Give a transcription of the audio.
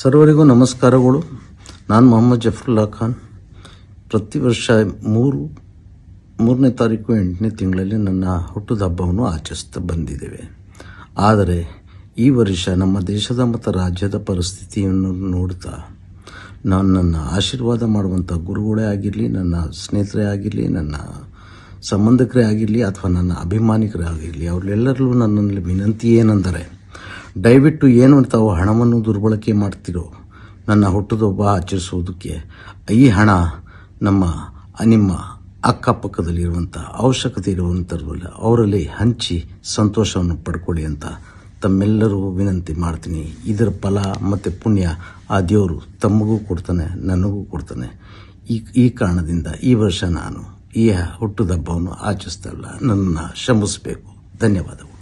ಸರ್ವರಿಗೂ ನಮಸ್ಕಾರಗಳು ನಾನು ಮೊಹಮ್ಮದ್ ಜಫರುಲ್ಲಾ ಖಾನ್ ಪ್ರತಿ ವರ್ಷ ಮೂರು ಮೂರನೇ ತಾರೀಕು ಎಂಟನೇ ತಿಂಗಳಲ್ಲಿ ನನ್ನ ಹುಟ್ಟಿದ ಹಬ್ಬವನ್ನು ಆಚರಿಸ್ತಾ ಬಂದಿದ್ದೇವೆ ಆದರೆ ಈ ವರ್ಷ ನಮ್ಮ ದೇಶದ ಮತ್ತು ರಾಜ್ಯದ ಪರಿಸ್ಥಿತಿಯನ್ನು ನೋಡ್ತಾ ನಾನು ನನ್ನ ಆಶೀರ್ವಾದ ಮಾಡುವಂಥ ಗುರುಗಳೇ ಆಗಿರಲಿ ನನ್ನ ಸ್ನೇಹಿತರೇ ಆಗಿರಲಿ ನನ್ನ ಸಂಬಂಧಿಕರೇ ಆಗಿರಲಿ ಅಥವಾ ನನ್ನ ಅಭಿಮಾನಿಕರೇ ಆಗಿರಲಿ ಅವರೆಲ್ಲರಲ್ಲೂ ನನ್ನಲ್ಲಿ ವಿನಂತಿ ಏನೆಂದರೆ ದಯವಿಟ್ಟು ಏನು ತಾವು ಹಣವನ್ನು ದುರ್ಬಳಕೆ ಮಾಡ್ತಿರೋ ನನ್ನ ಹುಟ್ಟುದಬ್ಬ ಆಚರಿಸುವುದಕ್ಕೆ ಈ ಹಣ ನಮ್ಮ ನಿಮ್ಮ ಅಕ್ಕಪಕ್ಕದಲ್ಲಿರುವಂಥ ಅವಶ್ಯಕತೆ ಇರುವಂಥದ್ದಲ್ಲ ಅವರಲ್ಲಿ ಹಂಚಿ ಸಂತೋಷವನ್ನು ಪಡ್ಕೊಳ್ಳಿ ಅಂತ ತಮ್ಮೆಲ್ಲರೂ ವಿನಂತಿ ಮಾಡ್ತೀನಿ ಇದರ ಫಲ ಮತ್ತು ಪುಣ್ಯ ಆ ದೇವರು ತಮಗೂ ಕೊಡ್ತಾನೆ ನನಗೂ ಕೊಡ್ತಾನೆ ಈ ಈ ಕಾರಣದಿಂದ ಈ ವರ್ಷ ನಾನು ಈ ಹುಟ್ಟುದಬ್ಬವನ್ನು ಆಚರಿಸ್ತಲ್ಲ ನನ್ನನ್ನು ಶ್ರಮಿಸಬೇಕು ಧನ್ಯವಾದಗಳು